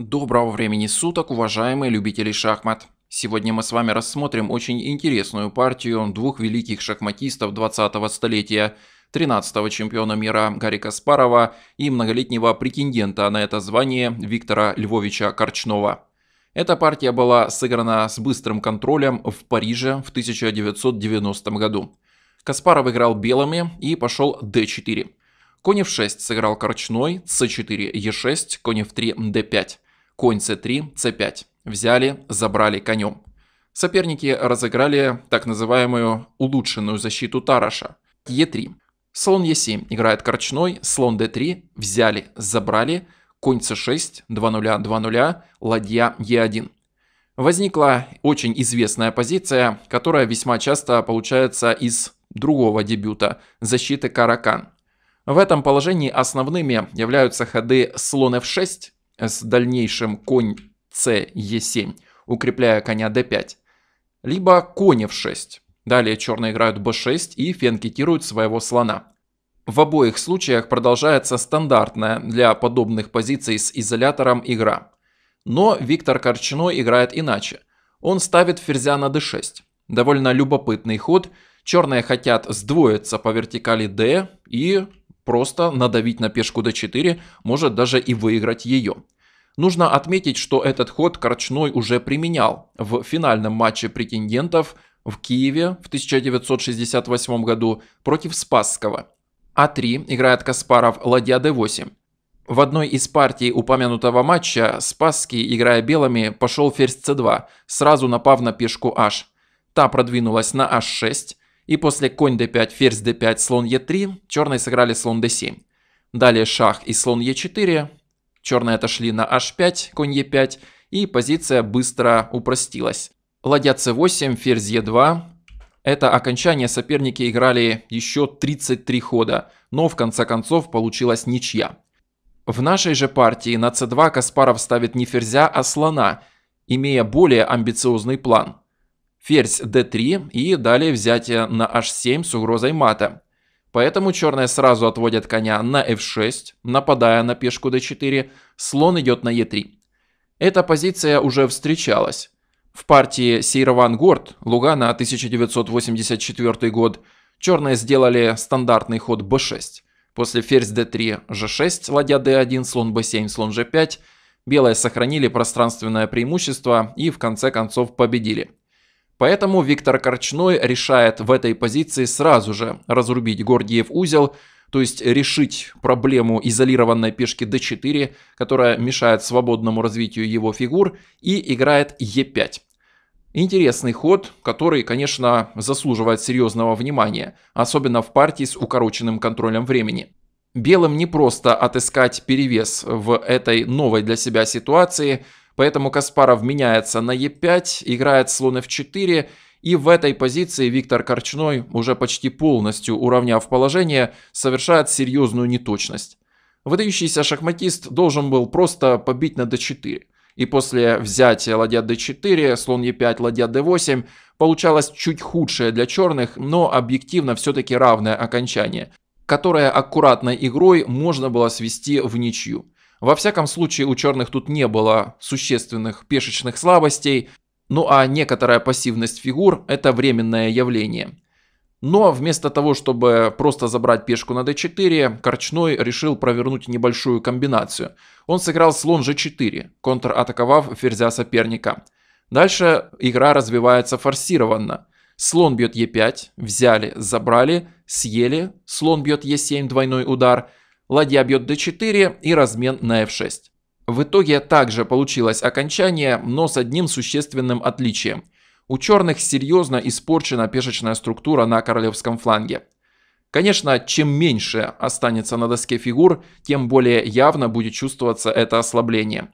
Доброго времени суток, уважаемые любители шахмат! Сегодня мы с вами рассмотрим очень интересную партию двух великих шахматистов 20-го столетия, 13-го чемпиона мира Гарри Каспарова и многолетнего претендента на это звание Виктора Львовича Корчнова. Эта партия была сыграна с быстрым контролем в Париже в 1990 году. Каспаров играл белыми и пошел d4. Конь f6 сыграл корчной, c4, e6, конь f3, d5 конь c3, c5. Взяли, забрали конем. Соперники разыграли так называемую улучшенную защиту Тараша e – Е3. Слон e Е7 играет корчной, слон Д3, взяли, забрали, конь c 6 2-0, 2-0, ладья Е1. E Возникла очень известная позиция, которая весьма часто получается из другого дебюта – защиты Каракан. В этом положении основными являются ходы слон f6, с дальнейшим конь c e7, укрепляя коня d5. Либо конь f6. Далее черные играют b6 и фенкетируют своего слона. В обоих случаях продолжается стандартная для подобных позиций с изолятором игра. Но Виктор Корчиной играет иначе. Он ставит ферзя на d6. Довольно любопытный ход. Черные хотят сдвоиться по вертикали d и просто надавить на пешку d4, может даже и выиграть ее. Нужно отметить, что этот ход Корчной уже применял в финальном матче претендентов в Киеве в 1968 году против Спасского. А3 играет Каспаров ладья d8. В одной из партий упомянутого матча Спасский, играя белыми, пошел ферзь c2, сразу напав на пешку h. Та продвинулась на h6, и после конь d5, ферзь d5, слон e3, черные сыграли слон d7. Далее шах и слон e4, черные отошли на h5, конь e5, и позиция быстро упростилась. Ладья c8, ферзь e2. Это окончание соперники играли еще 33 хода, но в конце концов получилась ничья. В нашей же партии на c2 Каспаров ставит не ферзя, а слона, имея более амбициозный план – ферзь d3 и далее взятие э, на h7 с угрозой мата. Поэтому черные сразу отводят коня на f6, нападая на пешку d4, слон идет на e3. Эта позиция уже встречалась. В партии Сейрован Горд, Лугана, 1984 год, черные сделали стандартный ход b6. После ферзь d3, g6, ладья d1, слон b7, слон g5, белые сохранили пространственное преимущество и в конце концов победили. Поэтому Виктор Корчной решает в этой позиции сразу же разрубить Гордиев узел, то есть решить проблему изолированной пешки d4, которая мешает свободному развитию его фигур, и играет e5. Интересный ход, который, конечно, заслуживает серьезного внимания, особенно в партии с укороченным контролем времени. Белым не просто отыскать перевес в этой новой для себя ситуации – Поэтому Каспаров меняется на Е5, играет слон F4, и в этой позиции Виктор Корчной, уже почти полностью уравняв положение, совершает серьезную неточность. Выдающийся шахматист должен был просто побить на d4. И после взятия ладья d4, слон e5, ладья d8, получалось чуть худшее для черных, но объективно все-таки равное окончание, которое аккуратной игрой можно было свести в ничью. Во всяком случае, у черных тут не было существенных пешечных слабостей, ну а некоторая пассивность фигур – это временное явление. Но вместо того, чтобы просто забрать пешку на d4, Корчной решил провернуть небольшую комбинацию. Он сыграл слон g4, контратаковав ферзя соперника. Дальше игра развивается форсированно. Слон бьет e5, взяли, забрали, съели, слон бьет e7, двойной удар – ладья бьет d4 и размен на f6. В итоге также получилось окончание, но с одним существенным отличием. У черных серьезно испорчена пешечная структура на королевском фланге. Конечно, чем меньше останется на доске фигур, тем более явно будет чувствоваться это ослабление.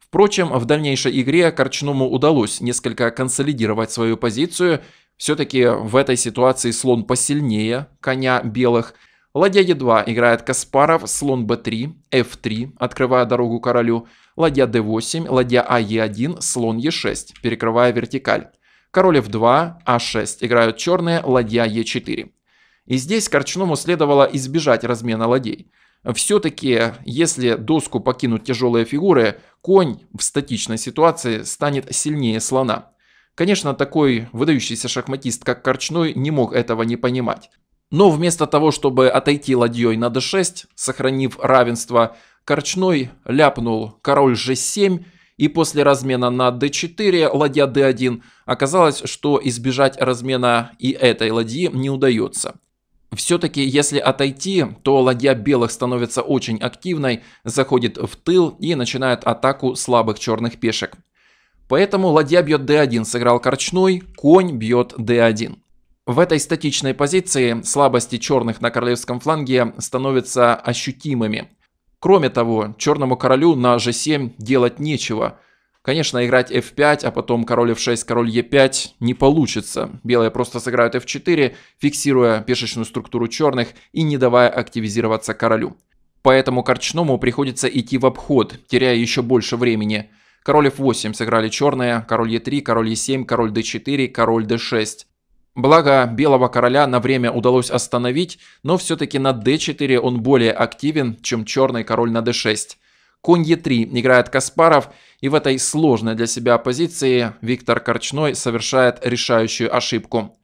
Впрочем, в дальнейшей игре Корчному удалось несколько консолидировать свою позицию. Все-таки в этой ситуации слон посильнее коня белых – Ладья Е2 играет Каспаров, слон Б3, F3, открывая дорогу королю. Ладья D8, ладья АЕ1, слон Е6, перекрывая вертикаль. Король F2, А6 играют черные, ладья Е4. И здесь Корчному следовало избежать размена ладей. Все-таки, если доску покинут тяжелые фигуры, конь в статичной ситуации станет сильнее слона. Конечно, такой выдающийся шахматист, как Корчной, не мог этого не понимать. Но вместо того, чтобы отойти ладьей на d6, сохранив равенство, Корчной ляпнул король g7, и после размена на d4 ладья d1 оказалось, что избежать размена и этой ладьи не удается. Все-таки, если отойти, то ладья белых становится очень активной, заходит в тыл и начинает атаку слабых черных пешек. Поэтому ладья бьет d1, сыграл корчной, конь бьет d1. В этой статичной позиции слабости черных на королевском фланге становятся ощутимыми. Кроме того, черному королю на g7 делать нечего. Конечно, играть f5, а потом король f6, король e5 не получится. Белые просто сыграют f4, фиксируя пешечную структуру черных и не давая активизироваться королю. Поэтому Корчному приходится идти в обход, теряя еще больше времени. Король f8 сыграли черные, король e3, король e7, король d4, король d6. Благо, Белого Короля на время удалось остановить, но все-таки на d4 он более активен, чем Черный Король на d6. Конь e3 играет Каспаров, и в этой сложной для себя позиции Виктор Корчной совершает решающую ошибку.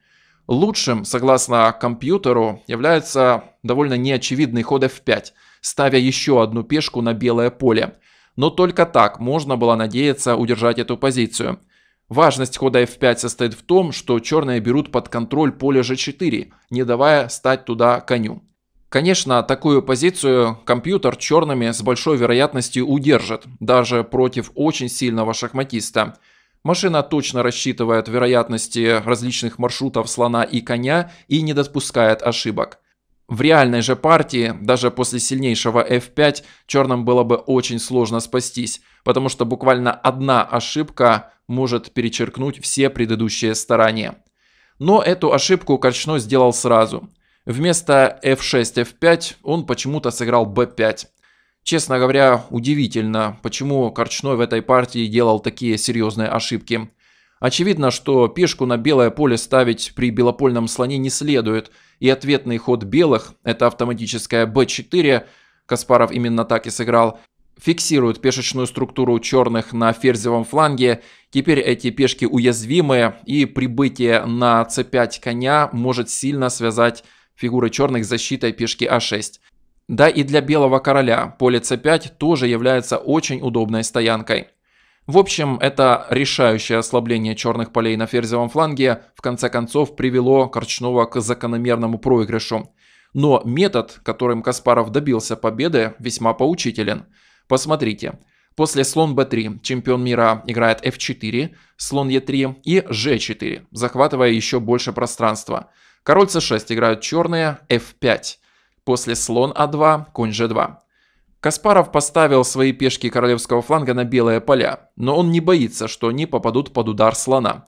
Лучшим, согласно компьютеру, является довольно неочевидный ход f5, ставя еще одну пешку на белое поле. Но только так можно было надеяться удержать эту позицию – Важность хода f5 состоит в том, что черные берут под контроль поле g4, не давая стать туда коню. Конечно, такую позицию компьютер черными с большой вероятностью удержит, даже против очень сильного шахматиста. Машина точно рассчитывает вероятности различных маршрутов слона и коня и не допускает ошибок. В реальной же партии, даже после сильнейшего f5, черным было бы очень сложно спастись, потому что буквально одна ошибка может перечеркнуть все предыдущие старания. Но эту ошибку Корчно сделал сразу. Вместо f6-f5 он почему-то сыграл b5. Честно говоря, удивительно, почему Корчной в этой партии делал такие серьезные ошибки. Очевидно, что пешку на белое поле ставить при белопольном слоне не следует, и ответный ход белых, это автоматическая b4, Каспаров именно так и сыграл, фиксируют пешечную структуру черных на ферзевом фланге. Теперь эти пешки уязвимы, и прибытие на c5 коня может сильно связать фигуры черных с защитой пешки а6. Да и для белого короля поле c5 тоже является очень удобной стоянкой. В общем, это решающее ослабление черных полей на ферзевом фланге в конце концов привело Корчнова к закономерному проигрышу. Но метод, которым Каспаров добился победы, весьма поучителен – Посмотрите. После слон b3 чемпион мира играет f4, слон e3 и g4, захватывая еще больше пространства. Король c6 играют черные, f5. После слон a а 2 конь g2. Каспаров поставил свои пешки королевского фланга на белые поля, но он не боится, что они попадут под удар слона.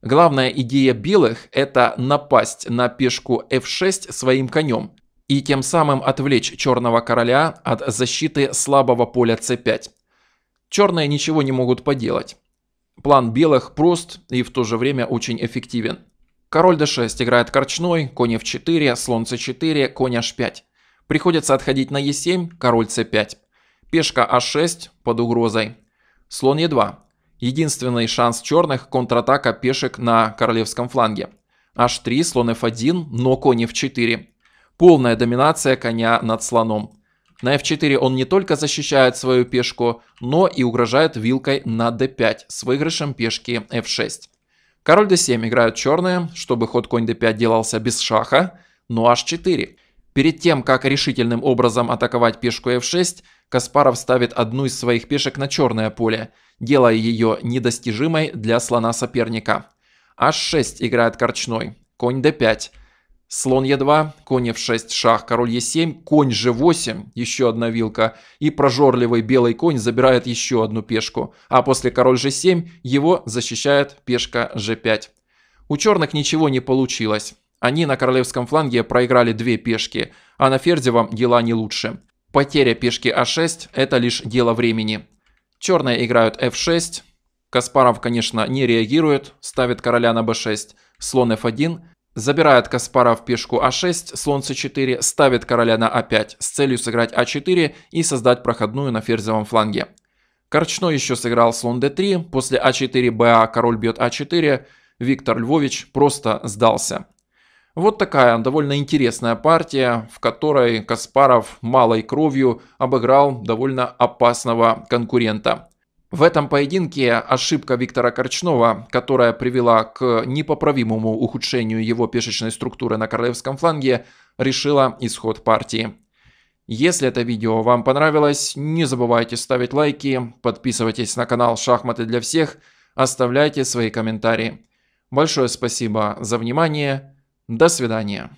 Главная идея белых – это напасть на пешку f6 своим конем, и тем самым отвлечь черного короля от защиты слабого поля c5. Черные ничего не могут поделать. План белых прост и в то же время очень эффективен. Король d6 играет корчной, конь f4, слон c4, конь h5. Приходится отходить на e7, король c5. Пешка а6 под угрозой. Слон e2. Единственный шанс черных – контратака пешек на королевском фланге. h3, слон f1, но конь f4. Полная доминация коня над слоном. На f4 он не только защищает свою пешку, но и угрожает вилкой на d5 с выигрышем пешки f6. Король d7 играют черные, чтобы ход конь d5 делался без шаха, но h4. Перед тем, как решительным образом атаковать пешку f6, Каспаров ставит одну из своих пешек на черное поле, делая ее недостижимой для слона соперника. h6 играет корчной, конь d5, слон Е2, конь F6, шах, король Е7, конь G8, еще одна вилка, и прожорливый белый конь забирает еще одну пешку, а после король G7 его защищает пешка G5. У черных ничего не получилось. Они на королевском фланге проиграли две пешки, а на ферзевом дела не лучше. Потеря пешки А6 – это лишь дело времени. Черные играют F6, Каспаров, конечно, не реагирует, ставит короля на b6, слон f1, Забирает Каспара в пешку А6, слон С4, ставит короля на А5 с целью сыграть А4 и создать проходную на ферзевом фланге. Корчной еще сыграл слон d3, после а4 ба король бьет а4, Виктор Львович просто сдался. Вот такая довольно интересная партия, в которой Каспаров малой кровью обыграл довольно опасного конкурента. В этом поединке ошибка Виктора Корчнова, которая привела к непоправимому ухудшению его пешечной структуры на королевском фланге, решила исход партии. Если это видео вам понравилось, не забывайте ставить лайки, подписывайтесь на канал «Шахматы для всех», оставляйте свои комментарии. Большое спасибо за внимание, до свидания.